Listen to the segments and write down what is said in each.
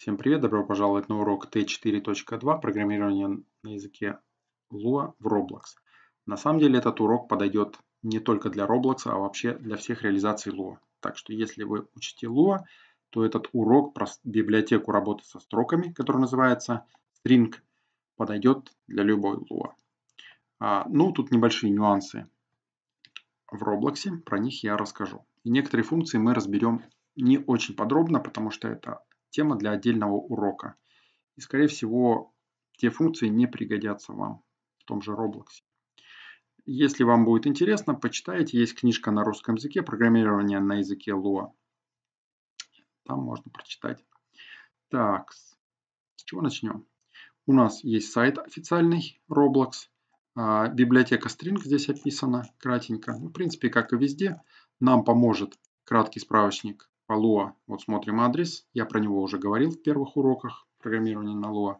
Всем привет, добро пожаловать на урок T4.2 программирование на языке Lua в Roblox. На самом деле этот урок подойдет не только для Roblox, а вообще для всех реализаций Lua. Так что если вы учите Lua, то этот урок про библиотеку работы со строками, который называется string, подойдет для любой Lua. А, ну, тут небольшие нюансы в Roblox, про них я расскажу. И некоторые функции мы разберем не очень подробно, потому что это тема для отдельного урока. И, скорее всего, те функции не пригодятся вам в том же Roblox. Если вам будет интересно, почитайте. Есть книжка на русском языке «Программирование на языке Lua». Там можно прочитать. Так, с чего начнем? У нас есть сайт официальный Roblox. А, библиотека String здесь описана кратенько. Ну, в принципе, как и везде, нам поможет краткий справочник по Lua. Вот смотрим адрес. Я про него уже говорил в первых уроках программирования на Lua.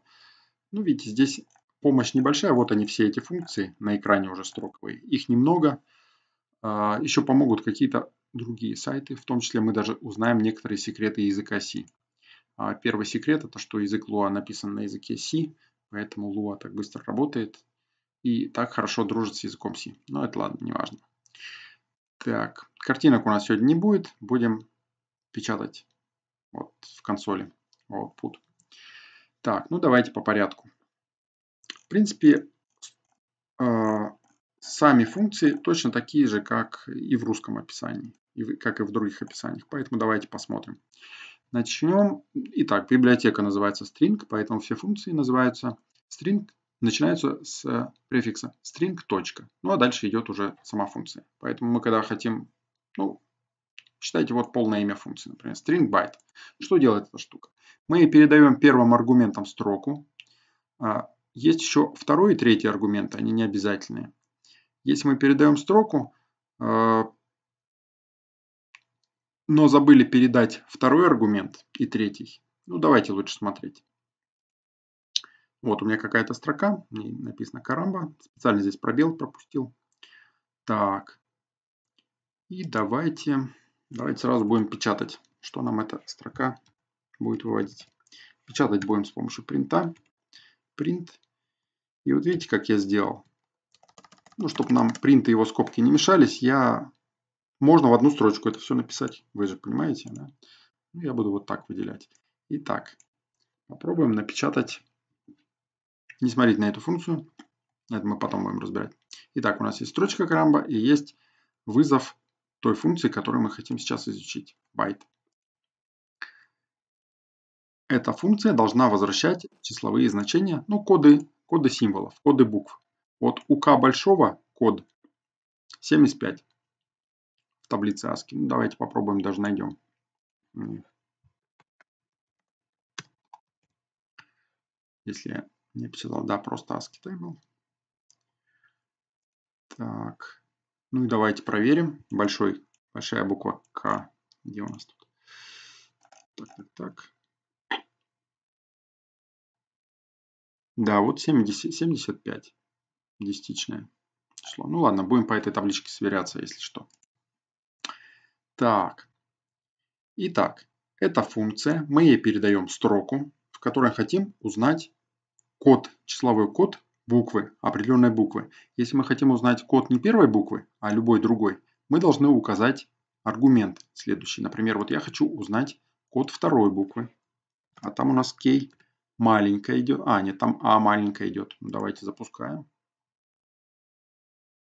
Ну, видите, здесь помощь небольшая. Вот они все эти функции на экране уже строковые. Их немного. А, Еще помогут какие-то другие сайты. В том числе мы даже узнаем некоторые секреты языка C. А, первый секрет это, что язык Lua написан на языке C. Поэтому Lua так быстро работает и так хорошо дружит с языком C. Но это ладно, не важно. Так, картинок у нас сегодня не будет. Будем печатать вот, в консоли output. Так, ну давайте по порядку. В принципе, э, сами функции точно такие же, как и в русском описании, и в, как и в других описаниях. Поэтому давайте посмотрим. Начнем. Итак, библиотека называется string, поэтому все функции называются string, начинаются с префикса string. Ну а дальше идет уже сама функция. Поэтому мы когда хотим ну, Читайте вот полное имя функции, например, string byte. Что делает эта штука? Мы передаем первым аргументом строку. А, есть еще второй и третий аргументы, они не обязательные. Если мы передаем строку, а, но забыли передать второй аргумент и третий, ну давайте лучше смотреть. Вот у меня какая-то строка, в написано карамба. Специально здесь пробел пропустил. Так. И давайте Давайте сразу будем печатать, что нам эта строка будет выводить. Печатать будем с помощью принта. Print. И вот видите, как я сделал. Ну, чтобы нам принт и его скобки не мешались, я... Можно в одну строчку это все написать. Вы же понимаете, да? Ну, я буду вот так выделять. Итак, попробуем напечатать. Не смотреть на эту функцию. Это мы потом будем разбирать. Итак, у нас есть строчка карамба и есть вызов той функции, которую мы хотим сейчас изучить, байт. Эта функция должна возвращать числовые значения, ну, коды, коды символов, коды букв. Вот у k большого код 75 в таблице ASCII. Ну, давайте попробуем, даже найдем. Если я не писал, да, просто ASCII table. Так. Ну и давайте проверим. Большой, большая буква К. Где у нас тут? Так, так, так. Да, вот 70, 75. Десятичное число. Ну ладно, будем по этой табличке сверяться, если что. Так. Итак, это функция. Мы ей передаем строку, в которой хотим узнать код, числовой код буквы, определенной буквы. Если мы хотим узнать код не первой буквы, а любой другой, мы должны указать аргумент следующий. Например, вот я хочу узнать код второй буквы. А там у нас кей маленькая идет. А, нет, там А маленькая идет. Ну, давайте запускаем.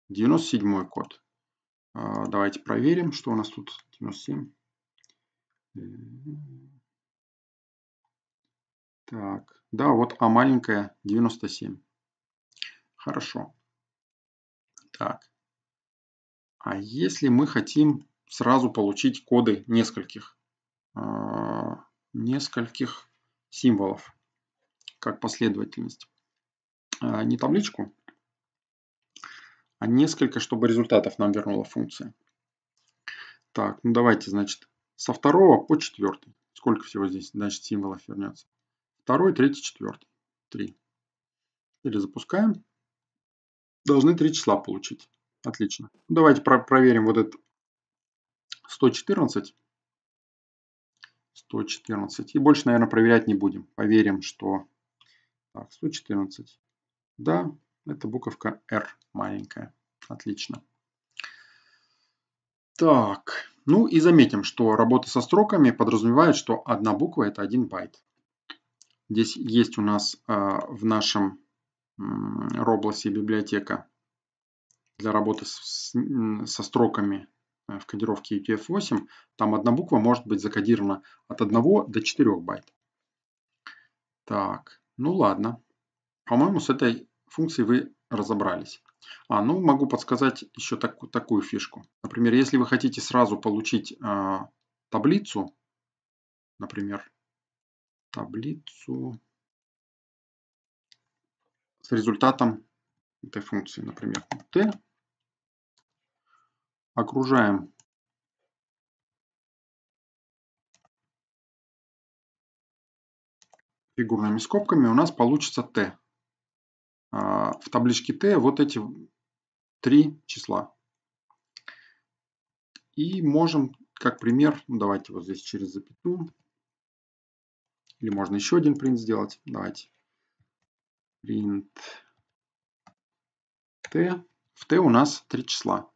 97 код. А, давайте проверим, что у нас тут 97. Так, да, вот А маленькая 97. Хорошо. Так, а если мы хотим сразу получить коды нескольких, а, нескольких символов, как последовательность? А, не табличку, а несколько, чтобы результатов нам вернула функция. Так, ну давайте, значит, со второго по четвертый. Сколько всего здесь, значит, символов вернется? Второй, третий, четвертый. Три. Перезапускаем. Должны три числа получить. Отлично. Давайте про проверим вот этот 114. 114. И больше, наверное, проверять не будем. Поверим, что... Так, 114. Да, это буковка R маленькая. Отлично. Так, ну и заметим, что работа со строками подразумевает, что одна буква это один байт. Здесь есть у нас э, в нашем э, Roblox библиотека для работы с, со строками э, в кодировке UTF-8, там одна буква может быть закодирована от 1 до 4 байт. Так, ну ладно. По-моему, с этой функцией вы разобрались. А, ну, могу подсказать еще так, такую фишку. Например, если вы хотите сразу получить э, таблицу, например, таблицу с результатом этой функции, например, t окружаем фигурными скобками, у нас получится t. А, в табличке t вот эти три числа. И можем, как пример, ну, давайте вот здесь через запятую, или можно еще один print сделать. Давайте. Print t. В t у нас три числа.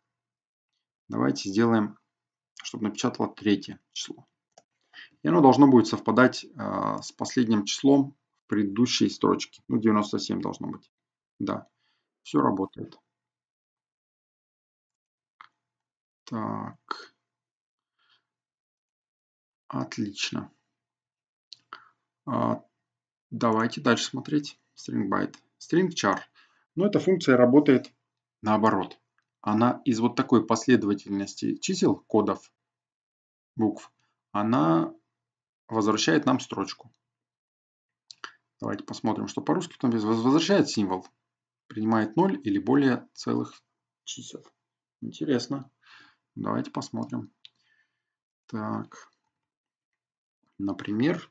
Давайте сделаем, чтобы напечатало третье число. И оно должно будет совпадать э, с последним числом предыдущей строчки. Ну, 97 должно быть. Да, все работает. Так. Отлично. А, давайте дальше смотреть. String byte. String char. Но эта функция работает наоборот она из вот такой последовательности чисел, кодов, букв, она возвращает нам строчку. Давайте посмотрим, что по-русски там есть. Возвращает символ. Принимает 0 или более целых чисел. Интересно. Давайте посмотрим. Так. Например,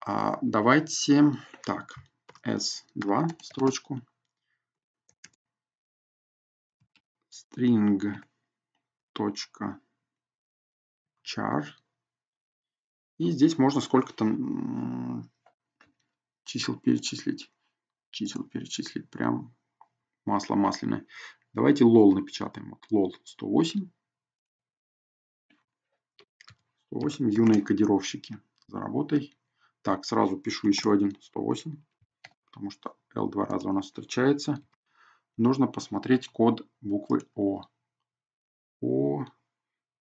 а, давайте так, s2 строчку string char. И здесь можно сколько-то чисел перечислить. Чисел перечислить прям масло масляное. Давайте лол напечатаем. Вот лол 108. 108 юные кодировщики. Заработай. Так, сразу пишу еще один 108. Потому что L два раза у нас встречается нужно посмотреть код буквы О. О.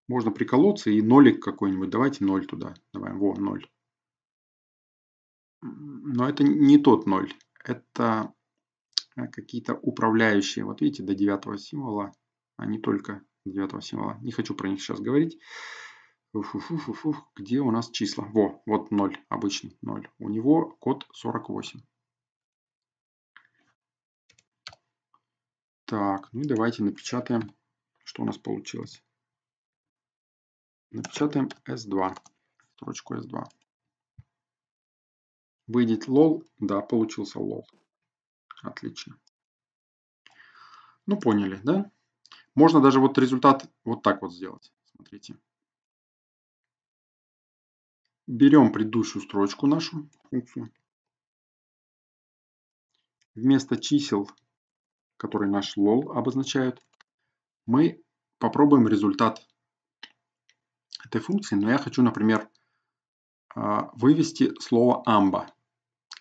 Можно приколоться и нолик какой-нибудь. Давайте ноль туда. Давай, во, ноль. Но это не тот ноль. Это э, какие-то управляющие. Вот видите, до девятого символа, а не только девятого символа. Не хочу про них сейчас говорить. Уф, уф, уф, уф, Где у нас числа? Во, вот ноль обычный ноль. У него код 48. Так, ну и давайте напечатаем, что у нас получилось. Напечатаем S2, строчку S2. Выйдет лол? Да, получился лол. Отлично. Ну, поняли, да? Можно даже вот результат вот так вот сделать. Смотрите. Берем предыдущую строчку нашу, функцию. Вместо чисел который наш lol обозначает, мы попробуем результат этой функции. Но я хочу, например, а, вывести слово амба.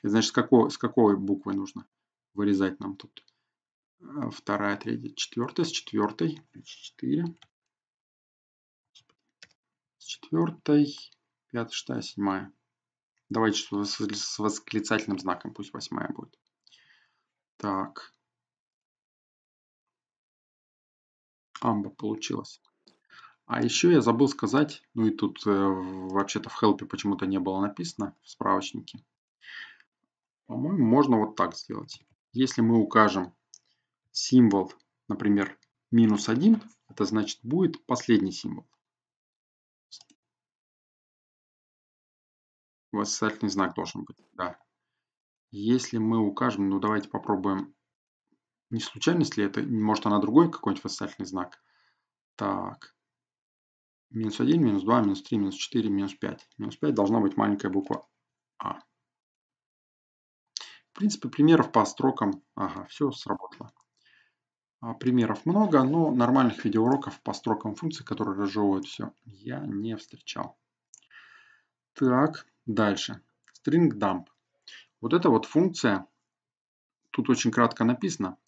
Значит, с какой, с какой буквы нужно вырезать нам тут? А, вторая, третья, четвертая, с четвертой, четыре, с четвертой, пятая, шестая, седьмая. Давайте с восклицательным знаком, пусть восьмая будет. Так, Амба получилось. А еще я забыл сказать, ну и тут э, вообще-то в хелпе почему-то не было написано в справочнике. По-моему, можно вот так сделать. Если мы укажем символ, например, минус 1, это значит будет последний символ. Восклицательный знак должен быть, да. Если мы укажем, ну давайте попробуем не случайность ли это? Может она другой какой-нибудь восклицательный знак? Так. Минус 1, минус 2, минус 3, минус 4, минус 5. Минус 5 должна быть маленькая буква А. В принципе, примеров по строкам... Ага, все сработало. А, примеров много, но нормальных видеоуроков по строкам функций, которые разжевывают все, я не встречал. Так, дальше. String dump. Вот эта вот функция, тут очень кратко написано,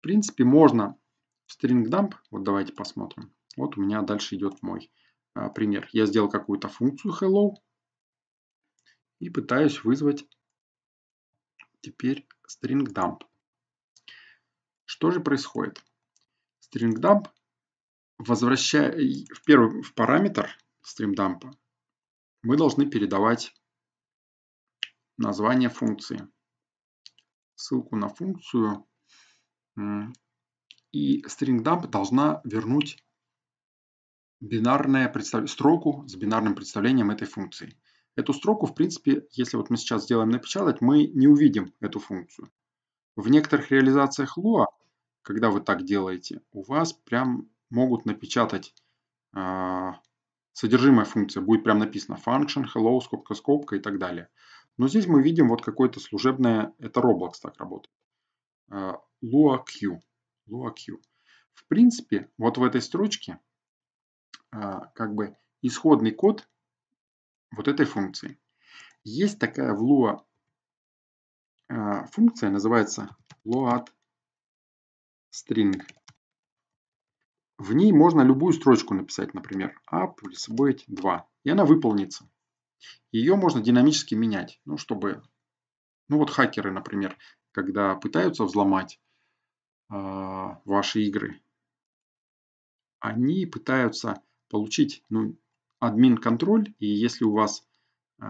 в принципе, можно string dump, вот давайте посмотрим. Вот у меня дальше идет мой а, пример. Я сделал какую-то функцию hello и пытаюсь вызвать теперь string dump. Что же происходит? string dump возвращая в первый в параметр string dump мы должны передавать название функции. Ссылку на функцию и string dump должна вернуть бинарное представ... строку с бинарным представлением этой функции. Эту строку, в принципе, если вот мы сейчас сделаем напечатать, мы не увидим эту функцию. В некоторых реализациях Lua, когда вы так делаете, у вас прям могут напечатать э, содержимое функции. Будет прям написано function, hello, скобка, скобка и так далее. Но здесь мы видим вот какое-то служебное, это Roblox так работает. А, LuaQ. LuaQ. В принципе, вот в этой строчке а, как бы исходный код вот этой функции. Есть такая в Lua а, функция, называется load string. В ней можно любую строчку написать, например, up или собой 2, и она выполнится. Ее можно динамически менять, ну, чтобы, ну вот хакеры, например, когда пытаются взломать а, ваши игры. Они пытаются получить ну, админ-контроль, и если у вас э,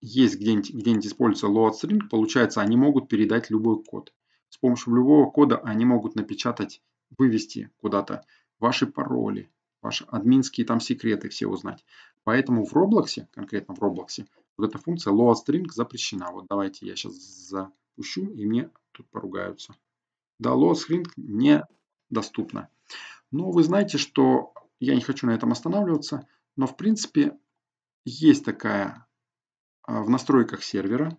есть где-нибудь где, -нибудь, используется load string, получается, они могут передать любой код. С помощью любого кода они могут напечатать, вывести куда-то ваши пароли, ваши админские там секреты все узнать. Поэтому в Roblox, конкретно в Roblox, вот эта функция load string запрещена. Вот давайте я сейчас запущу, и мне тут поругаются до Loadstring недоступна. Но вы знаете, что я не хочу на этом останавливаться, но в принципе есть такая а, в настройках сервера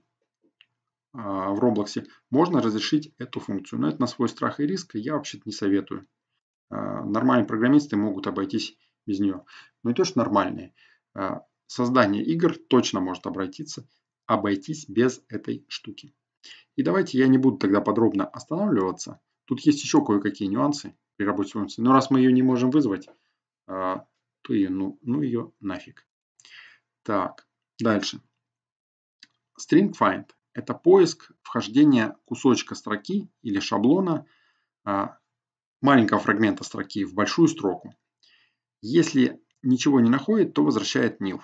а, в Roblox можно разрешить эту функцию. Но это на свой страх и риск, я вообще-то не советую. А, нормальные программисты могут обойтись без нее. Но не то, что нормальные. Создание игр точно может обратиться, обойтись без этой штуки. И давайте я не буду тогда подробно останавливаться. Тут есть еще кое-какие нюансы при работе с функцией. Но раз мы ее не можем вызвать, а, то ее, ну, ну ее нафиг. Так, дальше. String find – это поиск вхождения кусочка строки или шаблона а, маленького фрагмента строки в большую строку. Если ничего не находит, то возвращает nil.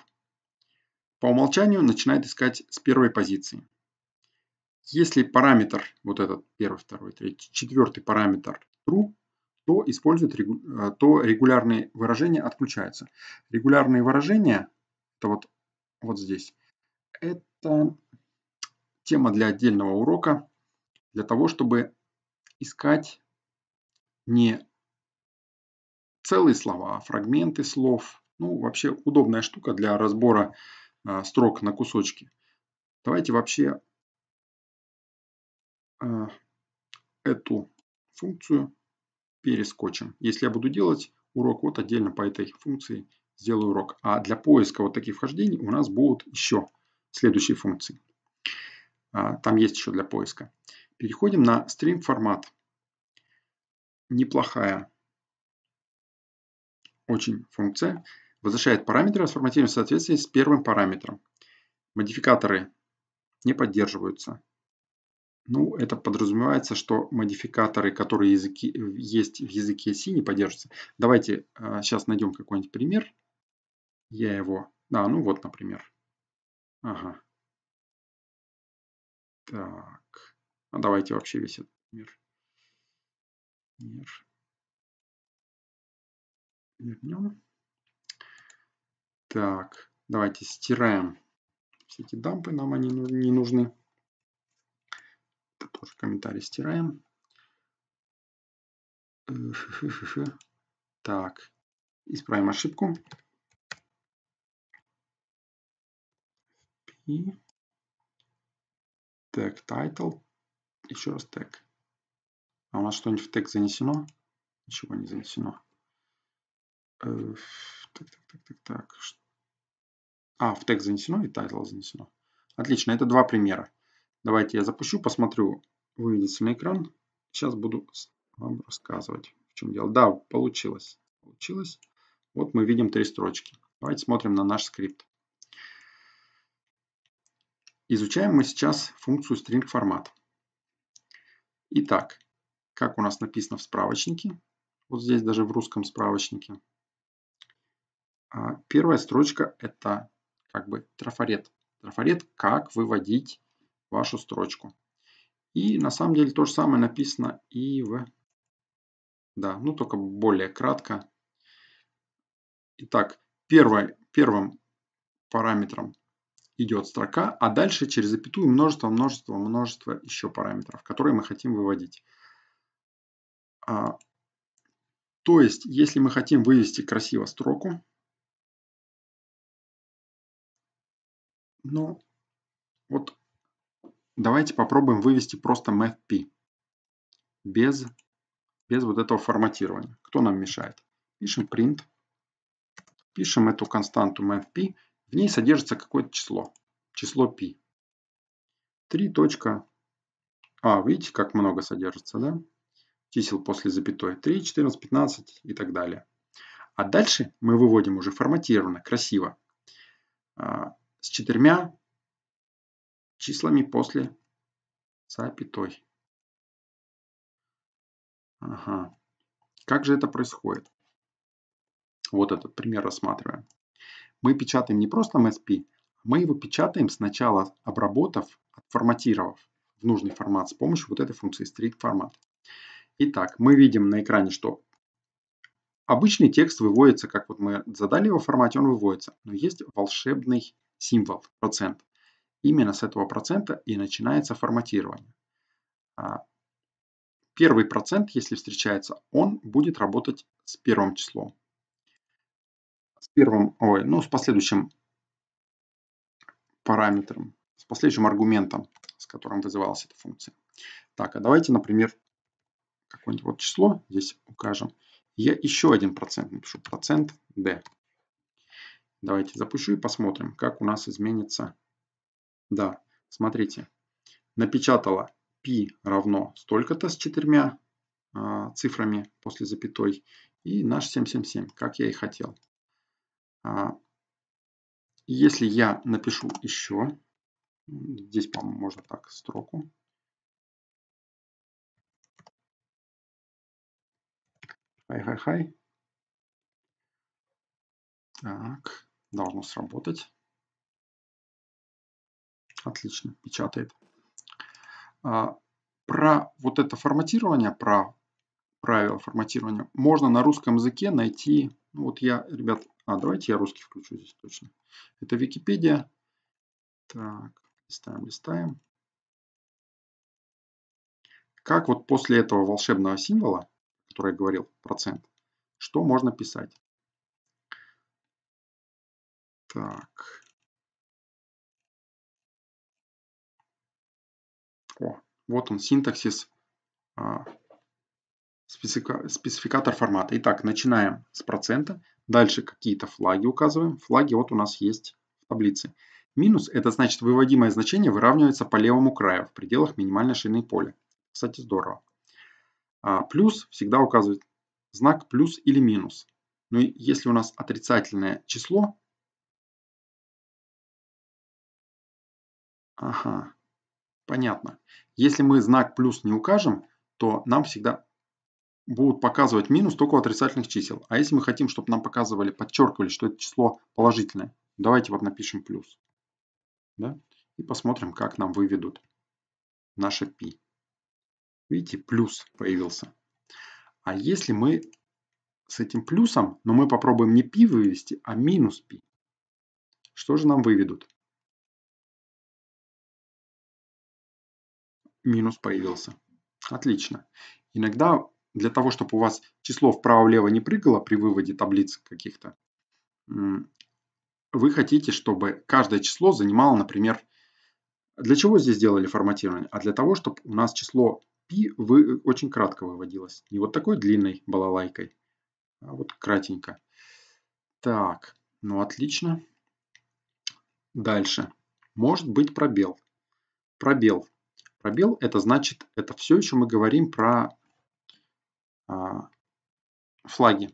По умолчанию начинает искать с первой позиции. Если параметр, вот этот первый, второй, третий, четвертый параметр true, то использует, э, то регулярные выражения отключаются. Регулярные выражения, это вот, вот здесь, это тема для отдельного урока, для того, чтобы искать не целые слова, а фрагменты слов. Ну, вообще удобная штука для разбора э, строк на кусочки. Давайте вообще а, эту функцию перескочим. Если я буду делать урок вот отдельно по этой функции, сделаю урок. А для поиска вот таких вхождений у нас будут еще следующие функции. А, там есть еще для поиска. Переходим на стринг формат. Неплохая очень функция. Возвращает параметры, расформатируем в соответствии с первым параметром. Модификаторы не поддерживаются. Ну, это подразумевается, что модификаторы, которые языки, э, есть в языке C, не поддерживаются. Давайте а, сейчас найдем какой-нибудь пример. Я его... да, ну вот, например. Ага. Так. А давайте вообще весь этот пример. Вернем. Так. Давайте стираем все эти дампы, нам они не нужны. Это тоже комментарий стираем. Так, исправим ошибку. И tag title. Еще раз tag. А у нас что-нибудь в тег занесено? Ничего не занесено. Так, так, так, так, так. А, в тег занесено и title занесено. Отлично, это два примера. Давайте я запущу, посмотрю, выведется на экран. Сейчас буду вам рассказывать, в чем дело. Да, получилось. Получилось. Вот мы видим три строчки. Давайте смотрим на наш скрипт. Изучаем мы сейчас функцию string формат. Итак, как у нас написано в справочнике, вот здесь даже в русском справочнике, а, первая строчка это как бы трафарет. Трафарет, как выводить вашу строчку. И на самом деле то же самое написано и в... Да, ну только более кратко. Итак, первое, первым параметром идет строка, а дальше через запятую множество, множество, множество еще параметров, которые мы хотим выводить. А, то есть, если мы хотим вывести красиво строку, ну, вот Давайте попробуем вывести просто mfp без, без вот этого форматирования. Кто нам мешает? Пишем print, пишем эту константу mfp, в ней содержится какое-то число, число p. 3. А, видите, как много содержится, да? Чисел после запятой. 3, 14, 15 и так далее. А дальше мы выводим уже форматированно, красиво, а, с четырьмя числами после запятой. Ага. Как же это происходит? Вот этот пример рассматриваем. Мы печатаем не просто MSP, а мы его печатаем сначала обработав, отформатировав в нужный формат с помощью вот этой функции strict Format. Итак, мы видим на экране, что обычный текст выводится, как вот мы задали его в формате, он выводится. Но есть волшебный символ, процент. Именно с этого процента и начинается форматирование. А, первый процент, если встречается, он будет работать с первым числом. С первым, ой, ну с последующим параметром, с последующим аргументом, с которым вызывалась эта функция. Так, а давайте, например, какое-нибудь вот число здесь укажем. Я еще один процент напишу, процент D. Давайте запущу и посмотрим, как у нас изменится да, смотрите, напечатала π равно столько-то с четырьмя э, цифрами после запятой и наш 777, как я и хотел. А, если я напишу еще, здесь, по-моему, можно так, строку, Хай-хай-хай. Так, должно сработать. Отлично, печатает. А, про вот это форматирование, про правила форматирования, можно на русском языке найти... Ну, вот я, ребят... А, давайте я русский включу здесь точно. Это Википедия. Так, листаем, листаем. Как вот после этого волшебного символа, который я говорил, процент, что можно писать? Так. Вот он, синтаксис, а, спецификатор формата. Итак, начинаем с процента. Дальше какие-то флаги указываем. Флаги вот у нас есть в таблице. Минус – это значит выводимое значение выравнивается по левому краю в пределах минимальной ширины поля. Кстати, здорово. А плюс всегда указывает знак плюс или минус. Ну и если у нас отрицательное число, ага, понятно. Если мы знак плюс не укажем, то нам всегда будут показывать минус только отрицательных чисел. А если мы хотим, чтобы нам показывали, подчеркивали, что это число положительное, давайте вот напишем плюс. Да? И посмотрим, как нам выведут наше π. Видите, плюс появился. А если мы с этим плюсом, но мы попробуем не π вывести, а минус π, что же нам выведут? минус появился. Отлично. Иногда для того, чтобы у вас число вправо-влево не прыгало при выводе таблиц каких-то, вы хотите, чтобы каждое число занимало, например, для чего здесь делали форматирование? А для того, чтобы у нас число пи вы, очень кратко выводилось. Не вот такой длинной балалайкой, а вот кратенько. Так, ну отлично. Дальше. Может быть пробел. Пробел. Пробел – это значит, это все еще мы говорим про а, флаги.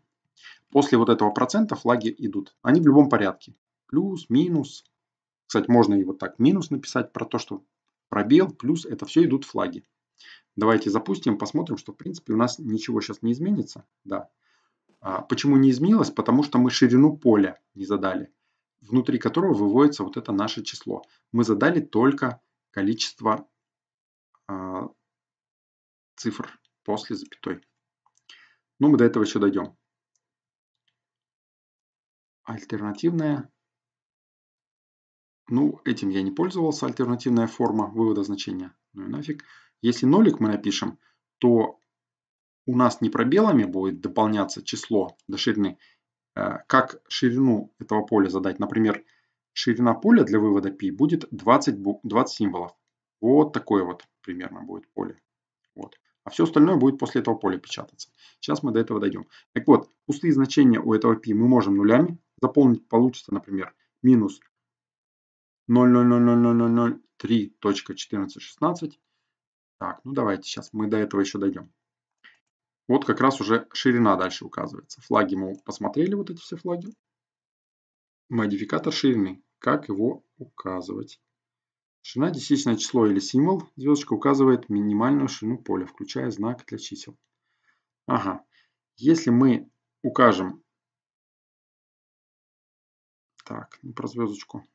После вот этого процента флаги идут. Они в любом порядке. Плюс, минус. Кстати, можно и вот так минус написать про то, что пробел, плюс – это все идут флаги. Давайте запустим, посмотрим, что в принципе у нас ничего сейчас не изменится. Да. А почему не изменилось? Потому что мы ширину поля не задали, внутри которого выводится вот это наше число. Мы задали только количество а, цифр после запятой. Но ну, мы до этого еще дойдем. Альтернативная. Ну, этим я не пользовался. Альтернативная форма вывода значения. Ну и нафиг. Если нолик мы напишем, то у нас не пробелами будет дополняться число до ширины. А как ширину этого поля задать? Например, ширина поля для вывода π будет 20, 20 символов. Вот такое вот примерно будет поле. Вот. А все остальное будет после этого поля печататься. Сейчас мы до этого дойдем. Так вот, пустые значения у этого π мы можем нулями заполнить. Получится, например, минус 0,00003.1416. Так, ну давайте сейчас мы до этого еще дойдем. Вот как раз уже ширина дальше указывается. Флаги мы посмотрели, вот эти все флаги. Модификатор ширины. Как его указывать? Ширина десятичное число или символ. Звездочка указывает минимальную ширину поля, включая знак для чисел. Ага. Если мы укажем... Так, ну, про звездочку.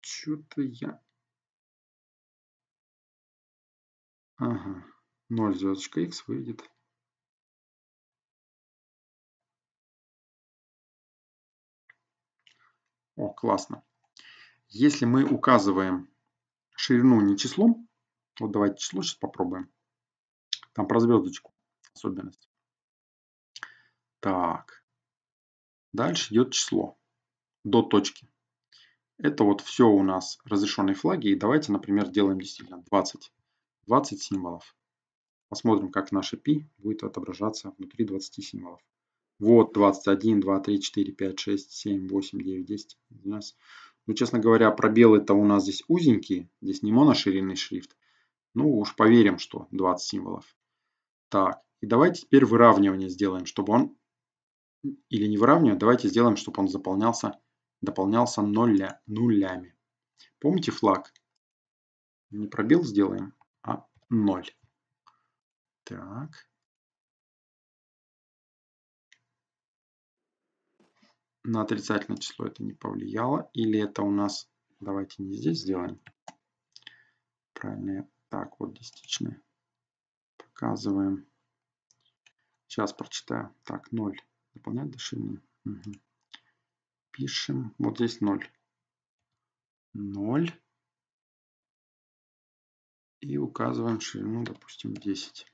Что-то я... Ага. 0 звездочка x выйдет О, классно. Если мы указываем ширину не числом, вот давайте число сейчас попробуем. Там про звездочку особенность. Так. Дальше идет число до точки. Это вот все у нас разрешенные флаги. И давайте, например, делаем действительно 20. 20 символов. Посмотрим, как наше π будет отображаться внутри 20 символов. Вот 21, 2, 3, 4, 5, 6, 7, 8, 9, 10, 11. Ну, честно говоря, пробелы-то у нас здесь узенькие. Здесь не моноширинный шрифт. Ну, уж поверим, что 20 символов. Так, и давайте теперь выравнивание сделаем, чтобы он... Или не выравниваем, давайте сделаем, чтобы он заполнялся, дополнялся нуля, нулями. Помните флаг? Не пробел сделаем, а ноль. Так. на отрицательное число это не повлияло. Или это у нас... Давайте не здесь сделаем. Правильно. Так, вот десятичные. Показываем. Сейчас прочитаю. Так, 0. Дополнять до Угу. Пишем. Вот здесь 0. 0. И указываем ширину, допустим, 10.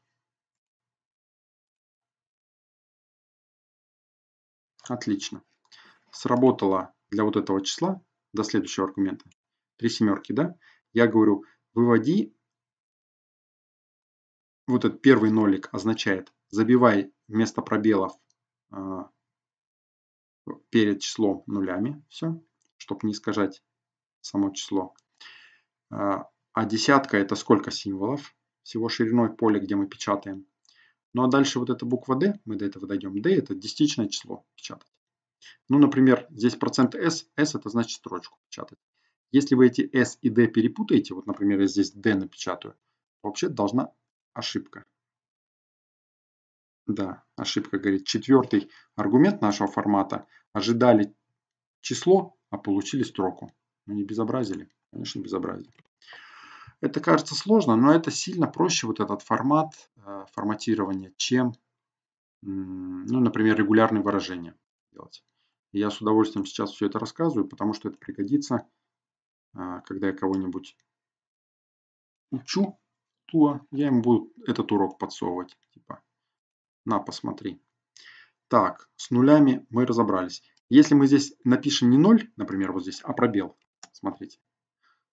Отлично сработало для вот этого числа, до следующего аргумента, три семерки, да, я говорю, выводи вот этот первый нолик означает, забивай вместо пробелов э, перед числом нулями, все, чтобы не искажать само число. Э, а десятка это сколько символов, всего шириной поля, где мы печатаем. Ну а дальше вот эта буква D, мы до этого дойдем, D это десятичное число печатать. Ну, например, здесь процент $s, $s это значит строчку печатать. Если вы эти S и D перепутаете, вот, например, я здесь D напечатаю, вообще должна ошибка. Да, ошибка говорит. Четвертый аргумент нашего формата. Ожидали число, а получили строку. Ну, не безобразили? Конечно, безобразили. Это кажется сложно, но это сильно проще, вот этот формат э, форматирования, чем, ну, например, регулярные выражения делать. Я с удовольствием сейчас все это рассказываю, потому что это пригодится, а, когда я кого-нибудь учу, то я ему буду этот урок подсовывать. Типа, на, посмотри. Так, с нулями мы разобрались. Если мы здесь напишем не 0, например, вот здесь, а пробел, смотрите.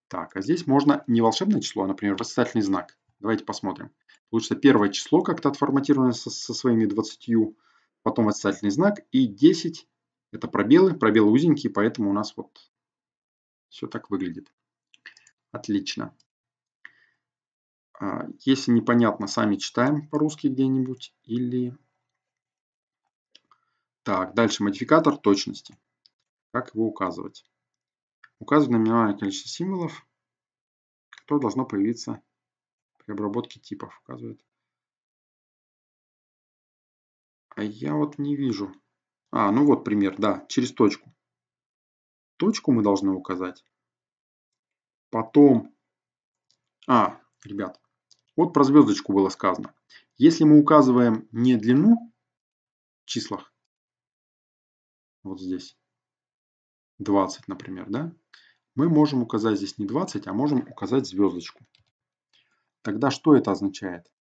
Так, а здесь можно не волшебное число, а, например, восклицательный знак. Давайте посмотрим. Получится первое число как-то отформатировано со, со своими 20, потом восклицательный знак и 10 это пробелы, пробелы узенькие, поэтому у нас вот все так выглядит. Отлично. А, если непонятно, сами читаем по-русски где-нибудь или... Так, дальше модификатор точности. Как его указывать? Указывать номинальное количество символов, которое должно появиться при обработке типов. Указывает. А я вот не вижу а, ну вот пример, да, через точку. Точку мы должны указать. Потом, а, ребят, вот про звездочку было сказано. Если мы указываем не длину в числах, вот здесь, 20, например, да, мы можем указать здесь не 20, а можем указать звездочку. Тогда что это означает?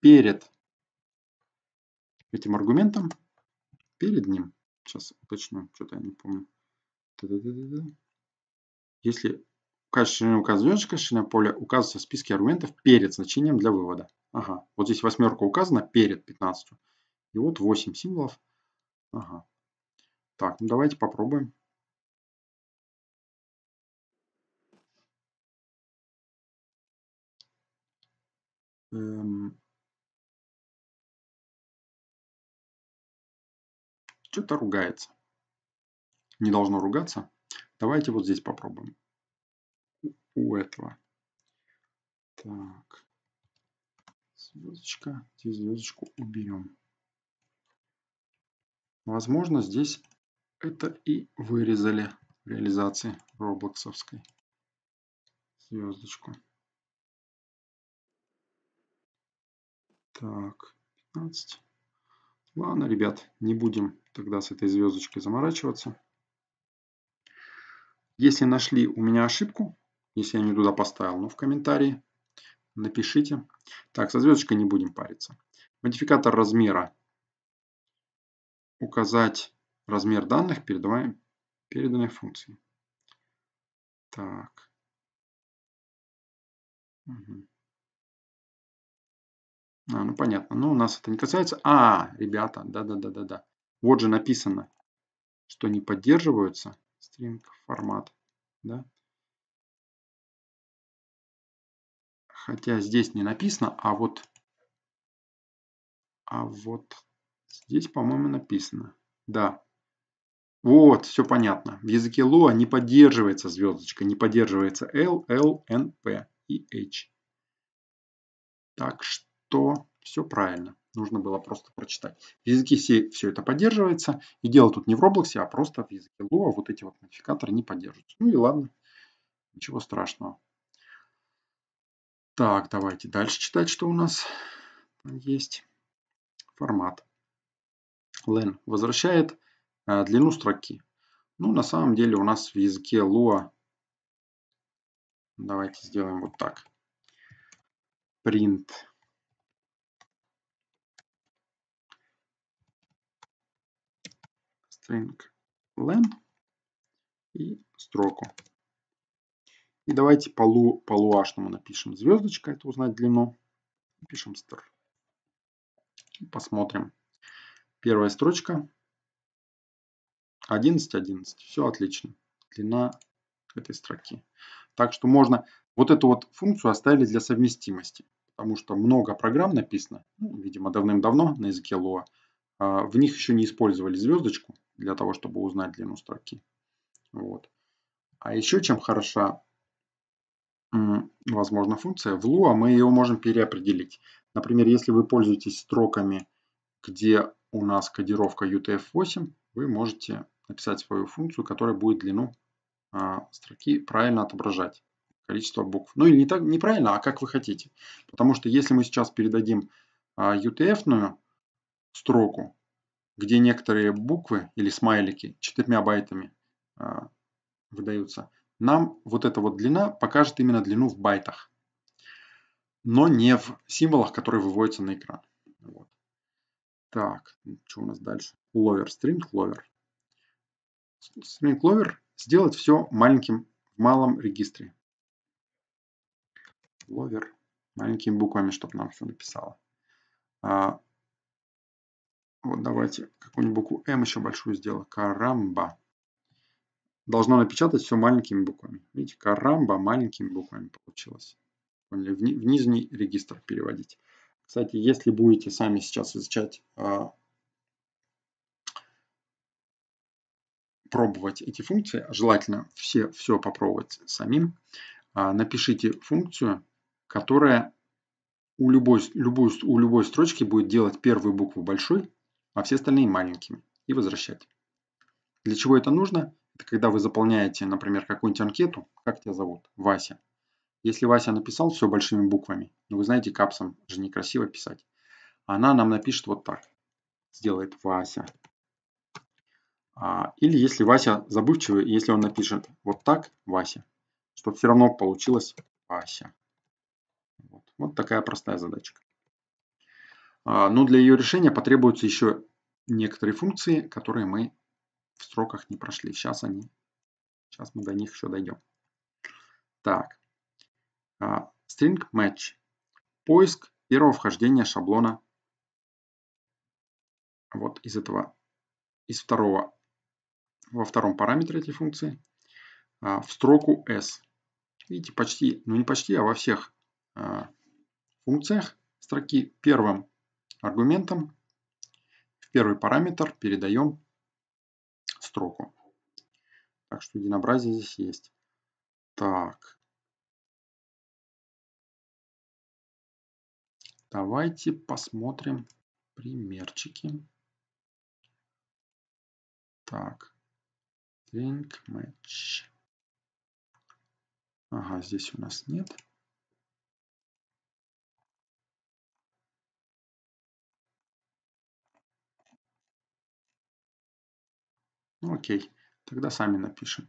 Перед этим аргументом перед ним. Сейчас уточню, что-то я не помню. Если в качестве качественное указываешь качественное поля указывается в списке аргументов перед значением для вывода. Ага, вот здесь восьмерка указана перед 15. И вот 8 символов. Ага. Так, ну давайте попробуем. Эм, Что-то ругается. Не должно ругаться. Давайте вот здесь попробуем. У этого. Так. Звездочка. Здесь звездочку уберем. Возможно, здесь это и вырезали в реализации роблоксовской звездочку. Так, 15. Ладно, ну, ребят, не будем тогда с этой звездочкой заморачиваться. Если нашли у меня ошибку, если я не туда поставил, ну в комментарии напишите. Так, со звездочкой не будем париться. Модификатор размера. Указать размер данных передаваем переданной функции. Так. А, ну понятно, Ну у нас это не касается. А, ребята, да-да-да-да-да. Вот же написано, что не поддерживаются стринг формат. Да? Хотя здесь не написано, а вот, а вот здесь, по-моему, написано. Да. Вот, все понятно. В языке Lua не поддерживается звездочка, не поддерживается L, L, N, P и H. Так что то все правильно. Нужно было просто прочитать. В языке C все это поддерживается. И дело тут не в Roblox, а просто в языке Lua вот эти вот модификаторы не поддерживаются. Ну и ладно, ничего страшного. Так, давайте дальше читать, что у нас есть. Формат. Len возвращает э, длину строки. Ну, на самом деле у нас в языке Lua давайте сделаем вот так. Print string len и строку. И давайте полу, полуашному напишем звездочка, это узнать длину. Пишем star. Посмотрим. Первая строчка. 11, 11. Все отлично. Длина этой строки. Так что можно вот эту вот функцию оставили для совместимости. Потому что много программ написано, ну, видимо, давным-давно на языке Lua. А, в них еще не использовали звездочку для того, чтобы узнать длину строки. Вот. А еще чем хороша, возможно, функция, в Lua мы ее можем переопределить. Например, если вы пользуетесь строками, где у нас кодировка UTF-8, вы можете написать свою функцию, которая будет длину а, строки правильно отображать количество букв. Ну и не так неправильно, а как вы хотите. Потому что если мы сейчас передадим а, UTF-ную строку, где некоторые буквы или смайлики четырьмя байтами э, выдаются, нам вот эта вот длина покажет именно длину в байтах, но не в символах, которые выводятся на экран. Вот. Так, что у нас дальше? Lower, string lower. String lower сделать все маленьким в малом регистре. Lower маленькими буквами, чтобы нам все написало. А, вот давайте какую-нибудь букву М еще большую сделаю. Карамба. Должно напечатать все маленькими буквами. Видите, карамба маленькими буквами получилось. Поняли? В, ни, в нижний регистр переводить. Кстати, если будете сами сейчас изучать, э, пробовать эти функции, желательно все, все попробовать самим, э, напишите функцию, которая у любой, любой у любой строчки будет делать первую букву большой, а все остальные маленькими, и возвращать. Для чего это нужно? Это когда вы заполняете, например, какую-нибудь анкету, как тебя зовут, Вася. Если Вася написал все большими буквами, ну вы знаете, капсом же некрасиво писать, она нам напишет вот так. Сделает Вася. А, или если Вася забывчивый, если он напишет вот так, Вася, чтобы все равно получилось Вася. Вот, вот такая простая задачка. А, но для ее решения потребуются еще некоторые функции, которые мы в строках не прошли. Сейчас они, сейчас мы до них еще дойдем. Так, а, string match. Поиск первого вхождения шаблона вот из этого, из второго, во втором параметре этой функции а, в строку s. Видите, почти, ну не почти, а во всех функциях строки первым аргументом в первый параметр передаем строку. Так что единообразие здесь есть. Так. Давайте посмотрим примерчики. Так. link match. Ага, здесь у нас нет. Ну, окей, тогда сами напишем.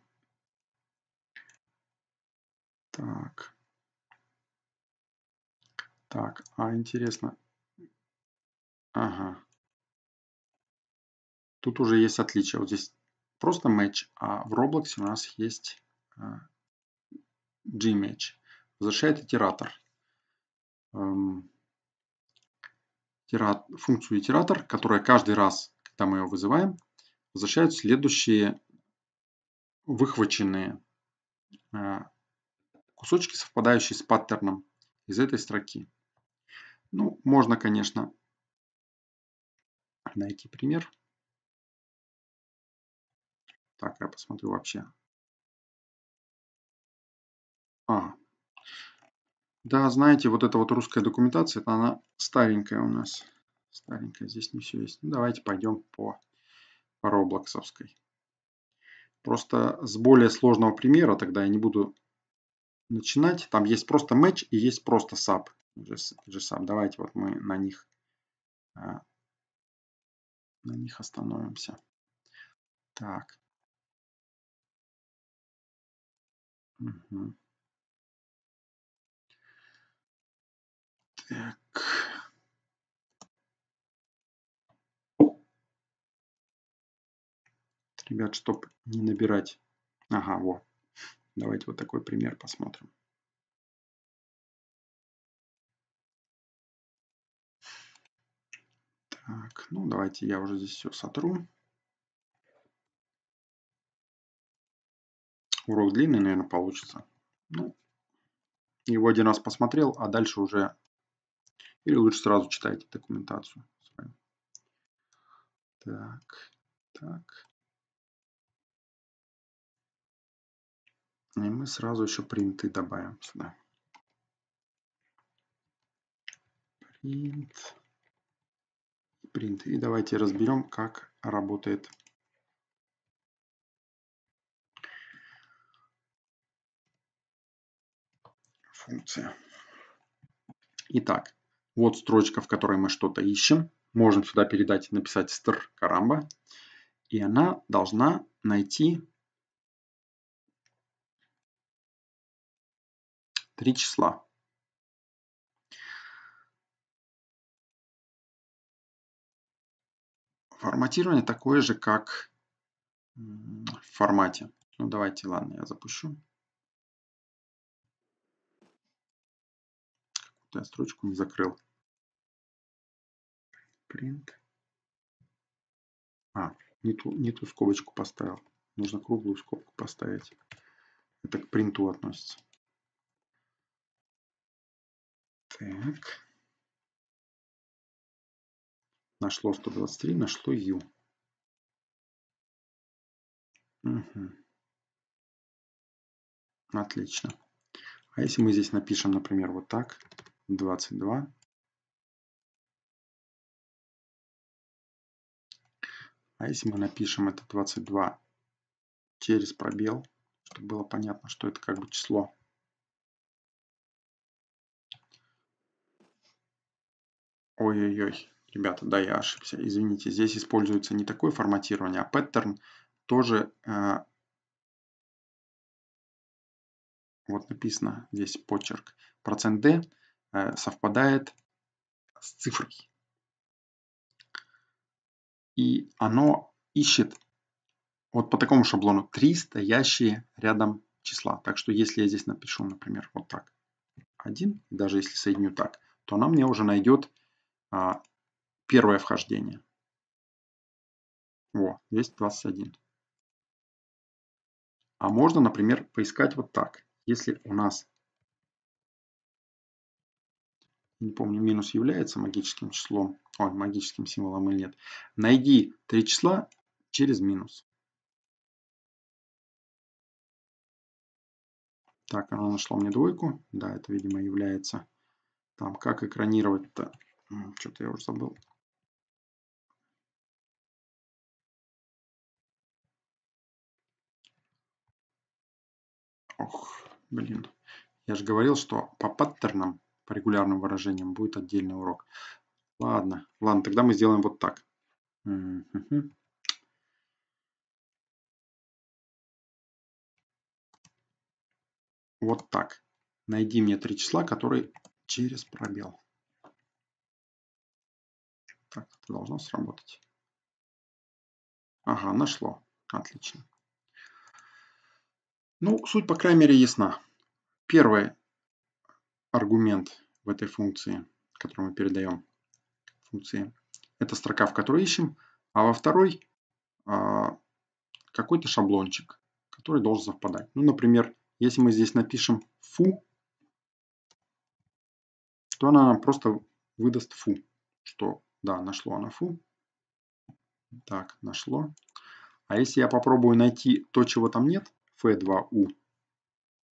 Так. Так, а интересно. Ага. Тут уже есть отличие. Вот здесь просто match, а в Roblox у нас есть а, Gmatch. Возвращает итератор. Эм, функцию итератор, которая каждый раз, когда мы ее вызываем, возвращают следующие выхваченные э, кусочки, совпадающие с паттерном из этой строки. Ну, можно, конечно, найти пример. Так, я посмотрю вообще. А. Да, знаете, вот эта вот русская документация, это она старенькая у нас. Старенькая, здесь не все есть. Ну, давайте пойдем по роблоксовской. Просто с более сложного примера, тогда я не буду начинать. Там есть просто match и есть просто sub. GSAP. Давайте вот мы на них, э, на них остановимся. Так. Угу. Так. ребят, чтобы не набирать. Ага, вот. Давайте вот такой пример посмотрим. Так, ну давайте я уже здесь все сотру. Урок длинный, наверное, получится. Ну, его один раз посмотрел, а дальше уже... Или лучше сразу читайте документацию. Так, так. И мы сразу еще принты добавим сюда. Принт, Print. И давайте разберем, как работает функция. Итак, вот строчка, в которой мы что-то ищем. Можем сюда передать, написать str карамба. И она должна найти три числа форматирование такое же, как в формате. Ну, давайте, ладно, я запущу. Какую-то я строчку не закрыл. Print. А, не ту, не ту скобочку поставил. Нужно круглую скобку поставить. Это к принту относится. Так. Нашло 123, нашло U. Угу. Отлично. А если мы здесь напишем, например, вот так, 22, А если мы напишем это 22 через пробел, чтобы было понятно, что это как бы число Ой-ой-ой, ребята, да, я ошибся, извините. Здесь используется не такое форматирование, а паттерн тоже... Э, вот написано здесь почерк. Процент D э, совпадает с цифрой. И оно ищет вот по такому шаблону три стоящие рядом числа. Так что если я здесь напишу, например, вот так 1, даже если соединю так, то она мне уже найдет а, первое вхождение. Во, 221. А можно, например, поискать вот так. Если у нас, не помню, минус является магическим числом, ой, магическим символом или нет, найди три числа через минус. Так, оно нашло мне двойку. Да, это, видимо, является. Там, как экранировать-то? Что-то я уже забыл. Ох, блин. Я же говорил, что по паттернам, по регулярным выражениям будет отдельный урок. Ладно, ладно, тогда мы сделаем вот так. Вот так. Найди мне три числа, которые через пробел должно сработать. Ага, нашло. Отлично. Ну, суть, по крайней мере, ясна. Первый аргумент в этой функции, которую мы передаем функции, это строка, в которой ищем, а во второй а, какой-то шаблончик, который должен совпадать. Ну, например, если мы здесь напишем фу, то она просто выдаст фу, что да, нашло на фу. Так, нашло. А если я попробую найти то, чего там нет, F2U,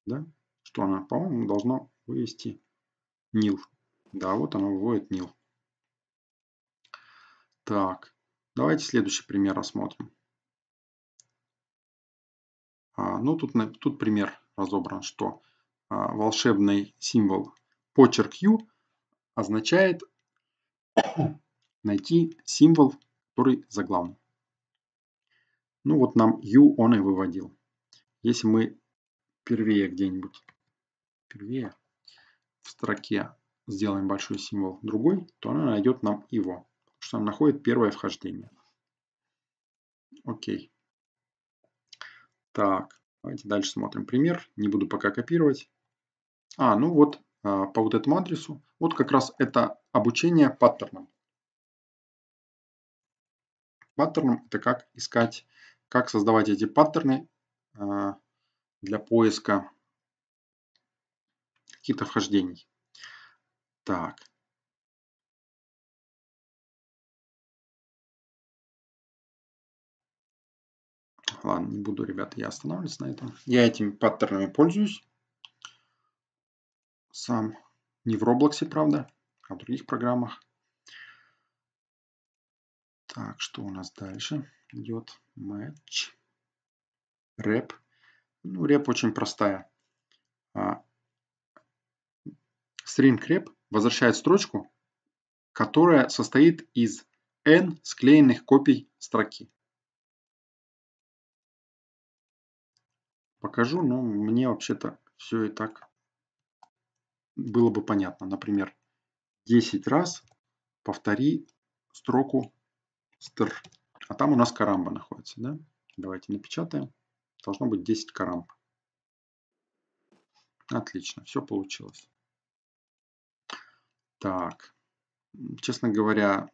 да, что она, по-моему, должно вывести nil. Да, вот она выводит nil. Так, давайте следующий пример рассмотрим. А, ну, тут, тут пример разобран, что а, волшебный символ почерк U означает найти символ, который заглавный. Ну вот нам U он и выводил. Если мы впервые где-нибудь, впервые в строке сделаем большой символ другой, то она найдет нам его, потому что она находит первое вхождение. Окей. Так, давайте дальше смотрим пример. Не буду пока копировать. А, ну вот а, по вот этому адресу. Вот как раз это обучение паттернам паттерном, это как искать, как создавать эти паттерны а, для поиска каких-то вхождений. Так. Ладно, не буду, ребята, я останавливаться на этом. Я этими паттернами пользуюсь. Сам не в Роблоксе, правда, а в других программах. Так, что у нас дальше? Идет match. Rep. Ну, реп очень простая. String а, rep возвращает строчку, которая состоит из n склеенных копий строки. Покажу, но мне вообще-то все и так было бы понятно. Например, 10 раз повтори строку str. А там у нас карамба находится, да? Давайте напечатаем. Должно быть 10 карамб. Отлично, все получилось. Так, честно говоря,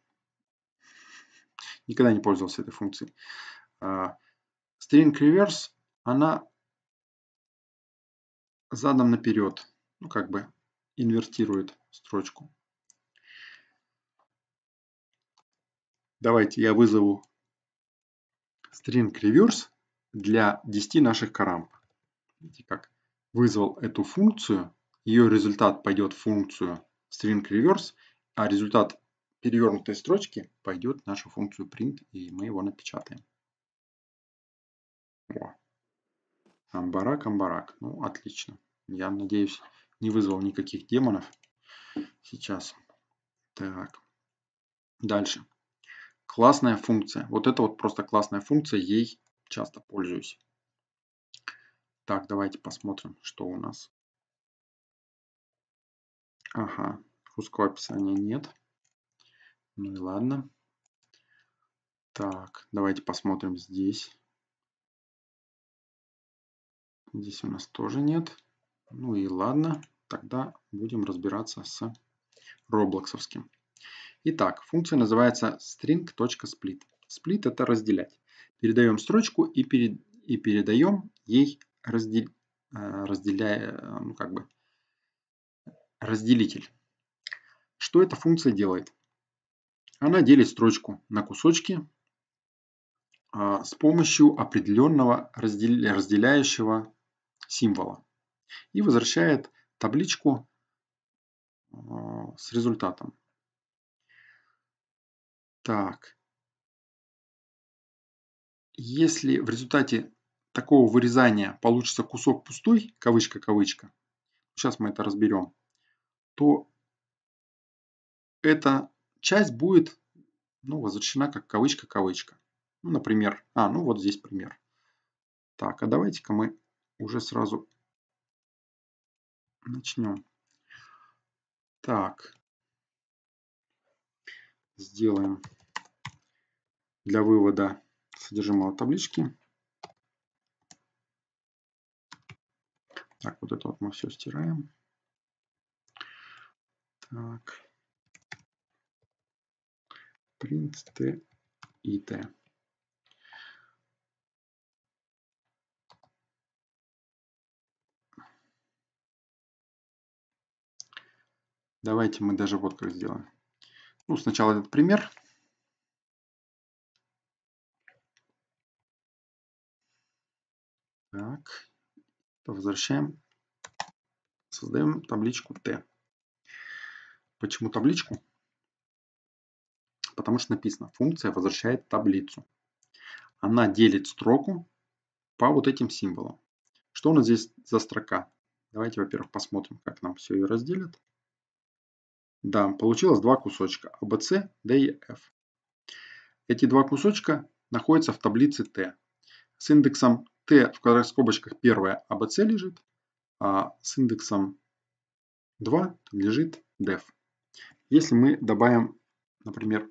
никогда не пользовался этой функцией. А, string reverse, она задом наперед, ну как бы инвертирует строчку. Давайте я вызову string reverse для 10 наших карамб. Видите как? Вызвал эту функцию, ее результат пойдет в функцию string reverse, а результат перевернутой строчки пойдет в нашу функцию print, и мы его напечатаем. Амбарак, амбарак. Ну, отлично. Я надеюсь, не вызвал никаких демонов сейчас. Так. Дальше. Классная функция. Вот это вот просто классная функция, ей часто пользуюсь. Так, давайте посмотрим, что у нас. Ага, русского описания нет. Ну и ладно. Так, давайте посмотрим здесь. Здесь у нас тоже нет. Ну и ладно, тогда будем разбираться с роблоксовским. Итак, функция называется string.split. Split это разделять. Передаем строчку и, перед, и передаем ей раздел, э, разделяя, э, ну, как бы, разделитель. Что эта функция делает? Она делит строчку на кусочки э, с помощью определенного разделяющего символа и возвращает табличку с результатом. Так. Если в результате такого вырезания получится кусок пустой, кавычка-кавычка, сейчас мы это разберем, то эта часть будет ну, возвращена как кавычка-кавычка. Ну, например, а, ну вот здесь пример. Так, а давайте-ка мы уже сразу начнем. Так, сделаем для вывода содержимого таблички. Так, вот это вот мы все стираем. Так. Print t и t. Давайте мы даже вот как сделаем. Ну, сначала этот пример Так, возвращаем. Создаем табличку Т. Почему табличку? Потому что написано, функция возвращает таблицу. Она делит строку по вот этим символам. Что у нас здесь за строка? Давайте, во-первых, посмотрим, как нам все ее разделят. Да, получилось два кусочка ABC, а, D и F. Эти два кусочка находятся в таблице T с индексом t в квадратных скобочках первое abc а лежит, а с индексом 2 лежит def. Если мы добавим, например,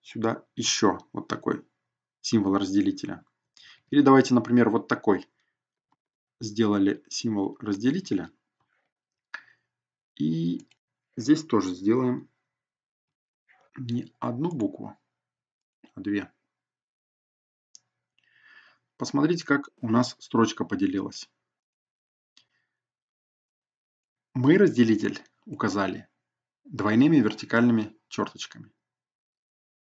сюда еще вот такой символ разделителя. Или давайте, например, вот такой. Сделали символ разделителя. И здесь тоже сделаем не одну букву, а две. Посмотрите, как у нас строчка поделилась. Мы разделитель указали двойными вертикальными черточками.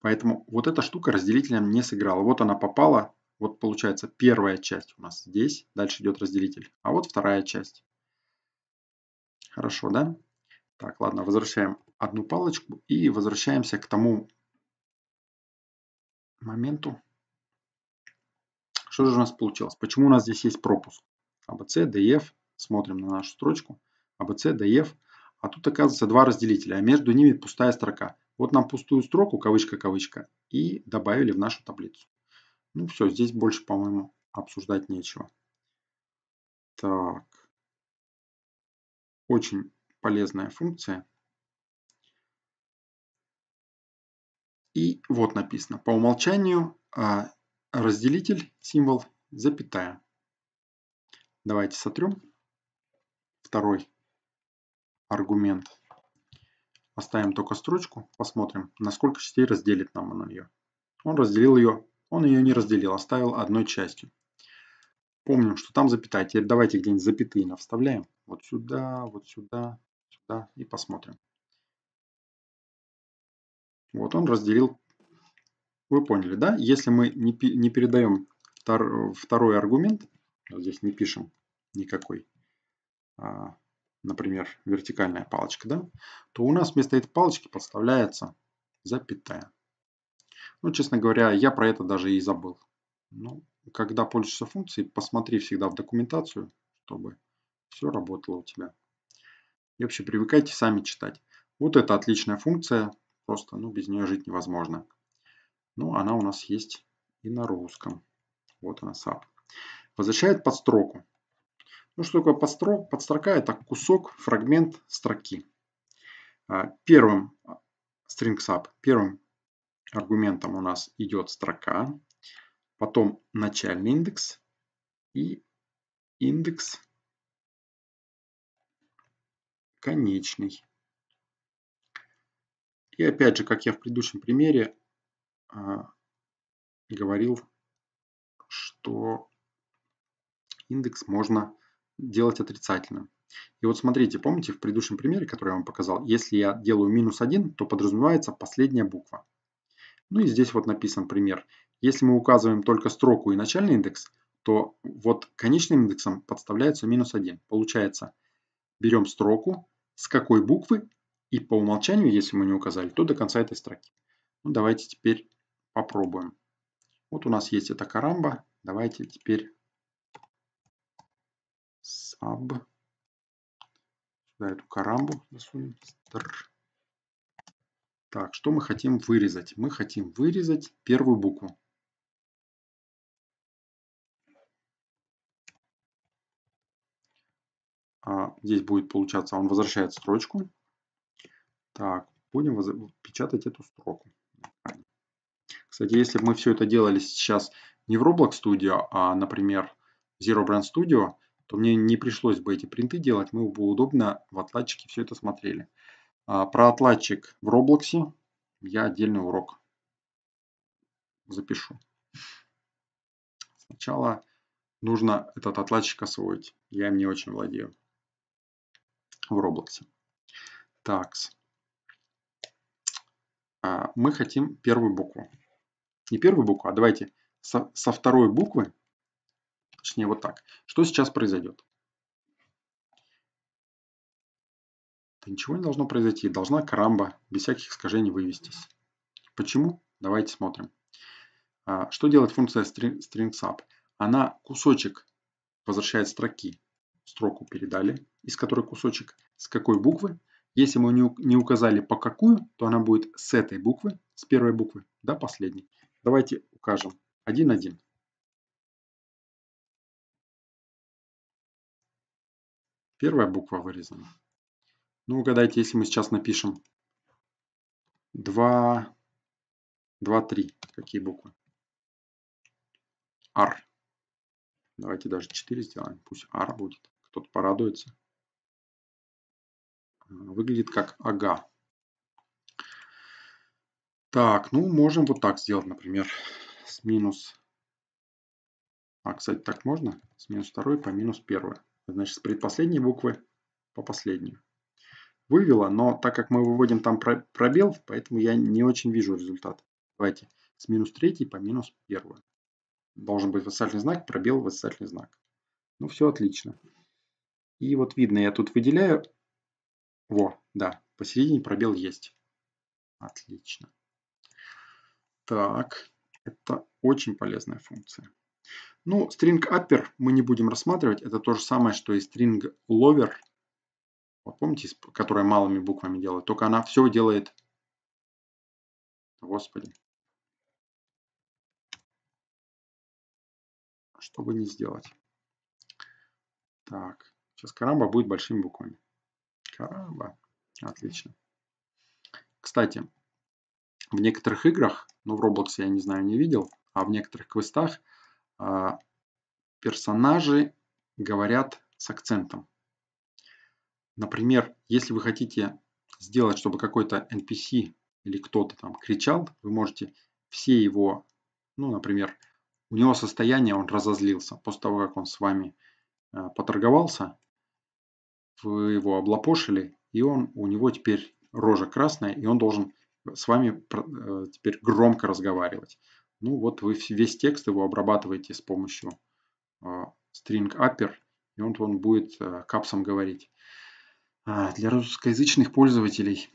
Поэтому вот эта штука разделителем не сыграла. Вот она попала. Вот получается первая часть у нас здесь. Дальше идет разделитель. А вот вторая часть. Хорошо, да? Так, ладно, возвращаем одну палочку и возвращаемся к тому моменту, что же у нас получилось? Почему у нас здесь есть пропуск? ABC, а, DF. Смотрим на нашу строчку. ABC, а, DF. А тут оказывается два разделителя, а между ними пустая строка. Вот нам пустую строку, кавычка-кавычка, и добавили в нашу таблицу. Ну все, здесь больше, по-моему, обсуждать нечего. Так. Очень полезная функция. И вот написано. По умолчанию а, разделитель, символ, запятая. Давайте сотрем второй аргумент. Оставим только строчку, посмотрим, на сколько частей разделит нам он ее. Он разделил ее, он ее не разделил, оставил одной частью. Помним, что там запятая. Теперь давайте где-нибудь запятые вставляем Вот сюда, вот сюда, сюда и посмотрим. Вот он разделил вы поняли, да? Если мы не, не передаем втор, второй аргумент, вот здесь не пишем никакой, а, например, вертикальная палочка, да, то у нас вместо этой палочки подставляется запятая. Ну, честно говоря, я про это даже и забыл. Ну, когда пользуешься функцией, посмотри всегда в документацию, чтобы все работало у тебя. И вообще привыкайте сами читать. Вот это отличная функция, просто ну, без нее жить невозможно. Ну, она у нас есть и на русском. Вот она, SAP. Возвращает под строку. Ну, что такое подстрок? Подстрока – это кусок, фрагмент строки. А, первым string а, SAP, первым аргументом у нас идет строка, потом начальный индекс и индекс конечный. И опять же, как я в предыдущем примере, а, говорил, что индекс можно делать отрицательным. И вот смотрите, помните в предыдущем примере, который я вам показал, если я делаю минус 1, то подразумевается последняя буква. Ну и здесь вот написан пример. Если мы указываем только строку и начальный индекс, то вот конечным индексом подставляется минус 1. Получается, берем строку, с какой буквы, и по умолчанию, если мы не указали, то до конца этой строки. Ну, давайте теперь попробуем. Вот у нас есть эта карамба. Давайте теперь sub. Сюда эту карамбу засунем. Так, что мы хотим вырезать? Мы хотим вырезать первую букву. А, здесь будет получаться, он возвращает строчку. Так, будем печатать эту строку. Кстати, если бы мы все это делали сейчас не в Roblox Studio, а, например, в Zero Brand Studio, то мне не пришлось бы эти принты делать, мы бы удобно в отладчике все это смотрели. А, про отладчик в Roblox я отдельный урок запишу. Сначала нужно этот отладчик освоить. Я им не очень владею в Roblox. Такс. А, мы хотим первую букву не первую букву, а давайте со, со второй буквы, точнее вот так. Что сейчас произойдет? Да ничего не должно произойти. Должна карамба без всяких искажений вывестись. Почему? Давайте смотрим. А, что делает функция stringSub? Она кусочек возвращает строки. Строку передали, из которой кусочек, с какой буквы. Если мы не указали по какую, то она будет с этой буквы, с первой буквы до последней. Давайте укажем 1,1. Первая буква вырезана. Ну, угадайте, если мы сейчас напишем 2, 2, 3. Какие буквы? R. Давайте даже 4 сделаем. Пусть R будет. Кто-то порадуется. А, выглядит как ага. Так, ну можем вот так сделать, например, с минус... А, кстати, так можно? С минус второй по минус первой. Значит, с предпоследней буквы по последнюю. Вывела, но так как мы выводим там пробел, поэтому я не очень вижу результат. Давайте с минус третьей по минус первую. Должен быть восклицательный знак, пробел, восклицательный знак. Ну, все отлично. И вот видно, я тут выделяю. Во, да, посередине пробел есть. Отлично. Так, это очень полезная функция. Ну, string upper мы не будем рассматривать. Это то же самое, что и string lower, Вот помните, которая малыми буквами делает. Только она все делает... Господи. Чтобы не сделать. Так, сейчас карамба будет большими буквами. Карамба. Отлично. Кстати, в некоторых играх, ну в Roblox я не знаю, не видел, а в некоторых квестах э, персонажи говорят с акцентом. Например, если вы хотите сделать, чтобы какой-то NPC или кто-то там кричал, вы можете все его, ну, например, у него состояние, он разозлился после того, как он с вами э, поторговался, вы его облапошили, и он, у него теперь рожа красная, и он должен с вами э, теперь громко разговаривать. Ну вот вы весь текст его обрабатываете с помощью э, string upper, и он, он будет э, капсом говорить. А, для русскоязычных пользователей,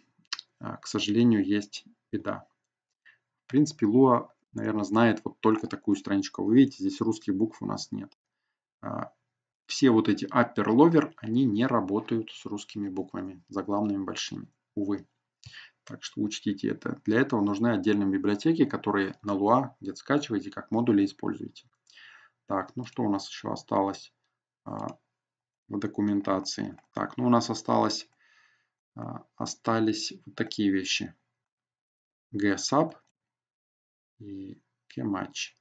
а, к сожалению, есть беда. В принципе, Lua, наверное, знает вот только такую страничку. Вы видите, здесь русских букв у нас нет. А, все вот эти upper-lower, они не работают с русскими буквами, заглавными большими, увы. Так что учтите это. Для этого нужны отдельные библиотеки, которые на Lua где-то скачиваете, как модули используете. Так, ну что у нас еще осталось а, в документации? Так, ну у нас осталось, а, остались вот такие вещи. GSAP и KMatch.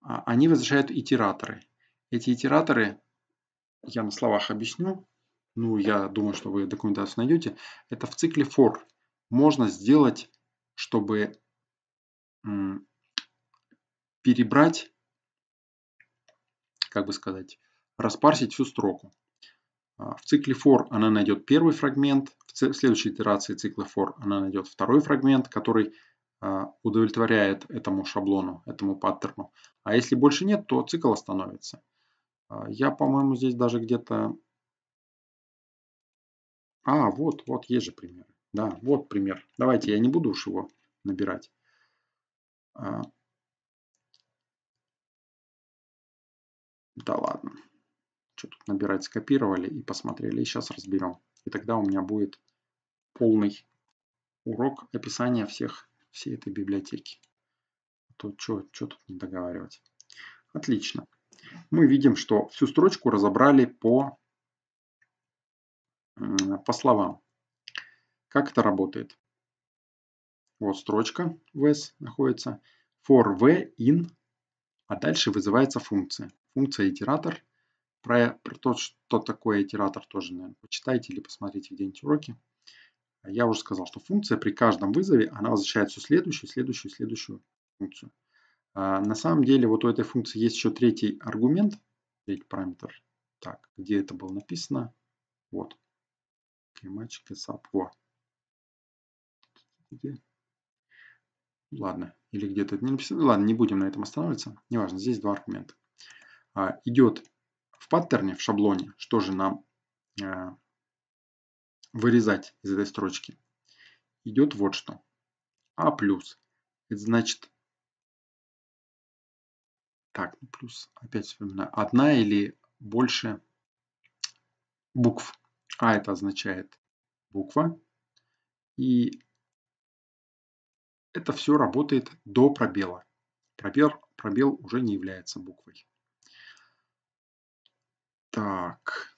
А, они возвращают итераторы. Эти итераторы, я на словах объясню, ну, я думаю, что вы документацию найдете, это в цикле for можно сделать, чтобы перебрать, как бы сказать, распарсить всю строку. А, в цикле for она найдет первый фрагмент, в следующей итерации цикла for она найдет второй фрагмент, который а, удовлетворяет этому шаблону, этому паттерну. А если больше нет, то цикл остановится. А, я, по-моему, здесь даже где-то... А, вот, вот, есть же примеры. Да, вот пример. Давайте я не буду уж его набирать. А. Да ладно. Что тут набирать? Скопировали и посмотрели. И сейчас разберем. И тогда у меня будет полный урок описания всех, всей этой библиотеки. А то что, что тут не договаривать. Отлично. Мы видим, что всю строчку разобрали по, по словам. Как это работает? Вот строчка в s находится. For v in, а дальше вызывается функция. Функция итератор. Про, про то, что такое итератор, тоже, наверное, почитайте или посмотрите где-нибудь уроки. А я уже сказал, что функция при каждом вызове, она возвращает всю следующую, следующую, следующую функцию. А, на самом деле вот у этой функции есть еще третий аргумент, третий параметр. Так, где это было написано? Вот. Кемачка сапво. Где? Ладно, или где-то не написано. Ну ладно, не будем на этом останавливаться. Неважно, здесь два аргумента. А, идет в паттерне, в шаблоне, что же нам а, вырезать из этой строчки. Идет вот что. А плюс. Это значит... Так, ну плюс, опять вспоминаю. Одна или больше букв. А это означает буква. И это все работает до пробела. Пробел, пробел уже не является буквой. Так.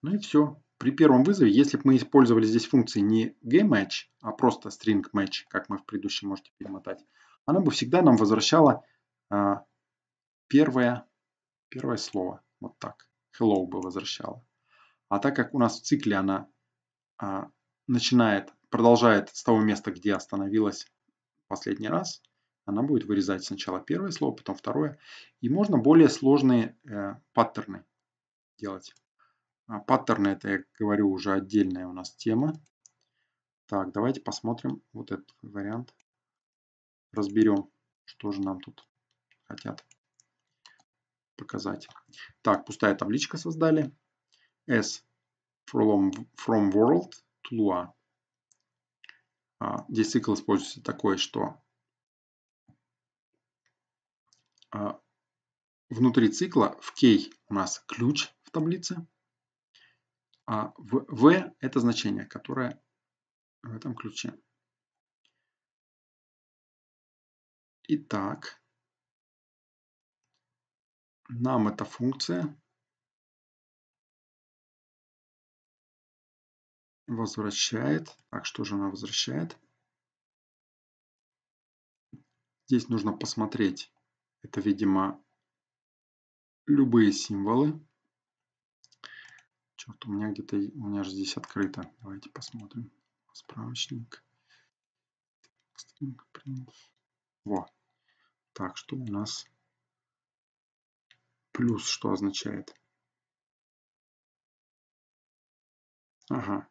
Ну и все. При первом вызове, если бы мы использовали здесь функции не gmatch, а просто string match, как мы в предыдущем можете перемотать, она бы всегда нам возвращала э, первое, первое слово. Вот так. Hello бы возвращала. А так как у нас в цикле она а, начинает продолжает с того места, где остановилась последний раз. Она будет вырезать сначала первое слово, потом второе. И можно более сложные э, паттерны делать. А паттерны, это я говорю, уже отдельная у нас тема. Так, давайте посмотрим вот этот вариант. Разберем, что же нам тут хотят показать. Так, пустая табличка создали. S from, from world to Lua. Здесь а, цикл используется такой, что а, внутри цикла в K у нас ключ в таблице, а в V это значение, которое в этом ключе. Итак, нам эта функция возвращает. Так, что же она возвращает? Здесь нужно посмотреть. Это, видимо, любые символы. Черт, у меня где-то, у меня же здесь открыто. Давайте посмотрим. Справочник. Во. Так, что у нас? Плюс, что означает? Ага,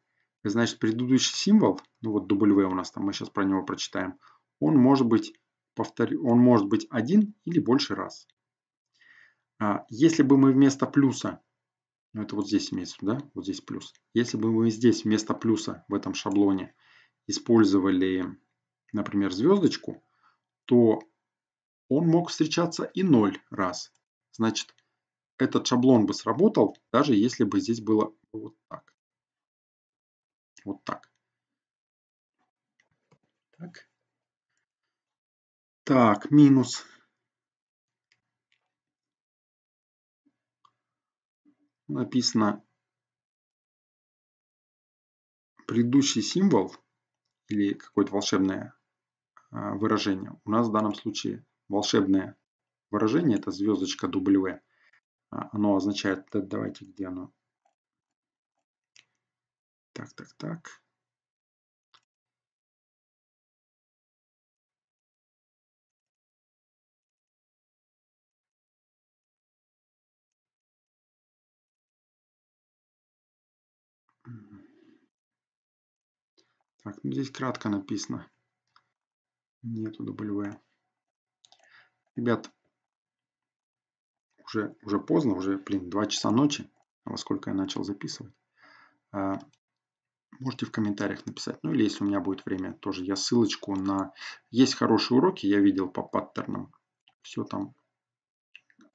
Значит, предыдущий символ, ну вот W у нас там, мы сейчас про него прочитаем, он может быть, повтор... он может быть один или больше раз. А если бы мы вместо плюса, ну это вот здесь имеется, да, вот здесь плюс. Если бы мы здесь вместо плюса в этом шаблоне использовали, например, звездочку, то он мог встречаться и 0 раз. Значит, этот шаблон бы сработал, даже если бы здесь было вот так. Вот так. Так, так минус написано предыдущий символ или какое-то волшебное а, выражение. У нас в данном случае волшебное выражение это звездочка W. А, оно означает, давайте где оно так, так, так. Так, ну здесь кратко написано. Нету W. Ребят, уже, уже поздно, уже, блин, 2 часа ночи, во сколько я начал записывать. А, можете в комментариях написать. Ну или если у меня будет время, тоже я ссылочку на... Есть хорошие уроки, я видел по паттернам. Все там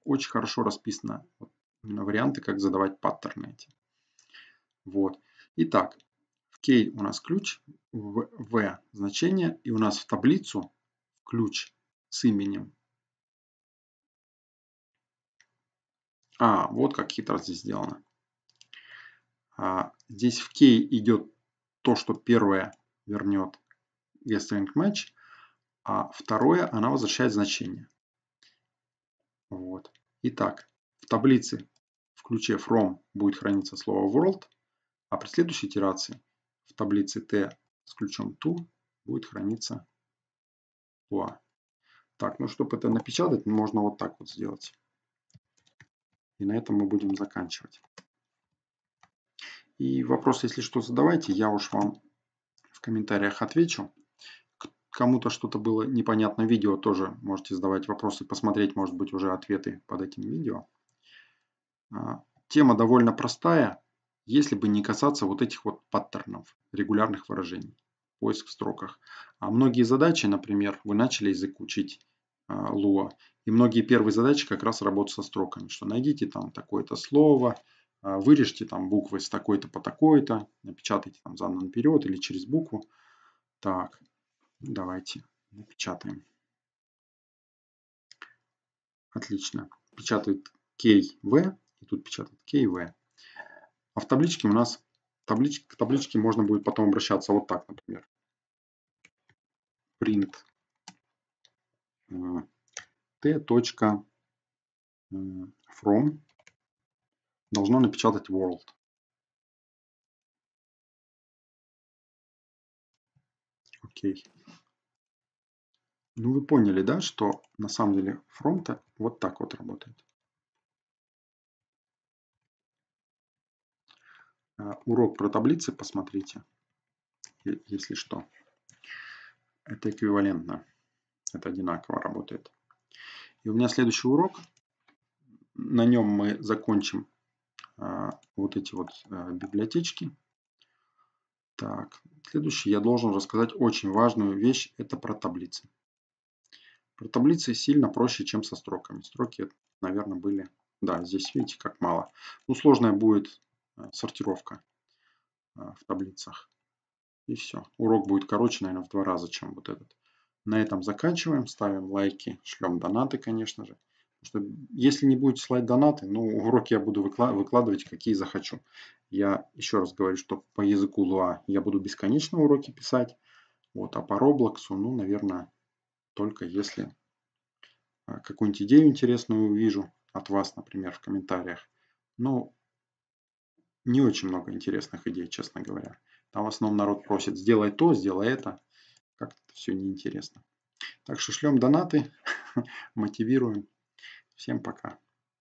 очень хорошо расписано. Вот именно варианты, как задавать паттерны эти. Вот. Итак, в K у нас ключ, в V значение, и у нас в таблицу ключ с именем. А, вот как хитро здесь сделано. А, здесь в K идет то, что первое вернет getStringMatch, а второе она возвращает значение. Вот. Итак, в таблице в ключе from будет храниться слово world, а при следующей итерации в таблице t с ключом to будет храниться toa. Так, ну чтобы это напечатать, можно вот так вот сделать. И на этом мы будем заканчивать. И вопрос, если что, задавайте, я уж вам в комментариях отвечу. Кому-то что-то было непонятно видео, тоже можете задавать вопросы, посмотреть, может быть, уже ответы под этим видео. А, тема довольно простая, если бы не касаться вот этих вот паттернов, регулярных выражений, поиск в строках. А многие задачи, например, вы начали язык учить Луа, и многие первые задачи как раз работают со строками, что найдите там такое-то слово, а, вырежьте там буквы с такой-то по такой-то, напечатайте там заново наперед или через букву. Так, давайте напечатаем. Отлично. Печатает KV, и тут печатает KV. А в табличке у нас, таблич, к табличке можно будет потом обращаться вот так, например. Print э, t.from должно напечатать World. Окей. Ну вы поняли, да, что на самом деле фронта вот так вот работает. А, урок про таблицы посмотрите, если что. Это эквивалентно. Это одинаково работает. И у меня следующий урок. На нем мы закончим а, вот эти вот а, библиотечки. Так, следующий я должен рассказать очень важную вещь, это про таблицы. Про таблицы сильно проще, чем со строками. Строки, наверное, были... Да, здесь видите, как мало. Ну, сложная будет а, сортировка в таблицах. И все. Урок будет короче, наверное, в два раза, чем вот этот. На этом заканчиваем. Ставим лайки, шлем донаты, конечно же что если не будете слать донаты, ну, уроки я буду выкла выкладывать, какие захочу. Я еще раз говорю, что по языку Луа я буду бесконечно уроки писать. Вот, а по Roblox, ну, наверное, только если а, какую-нибудь идею интересную увижу от вас, например, в комментариях. Ну, не очень много интересных идей, честно говоря. Там в основном народ просит, сделай то, сделай это. Как-то все неинтересно. Так что шлем донаты, мотивируем. Всем пока.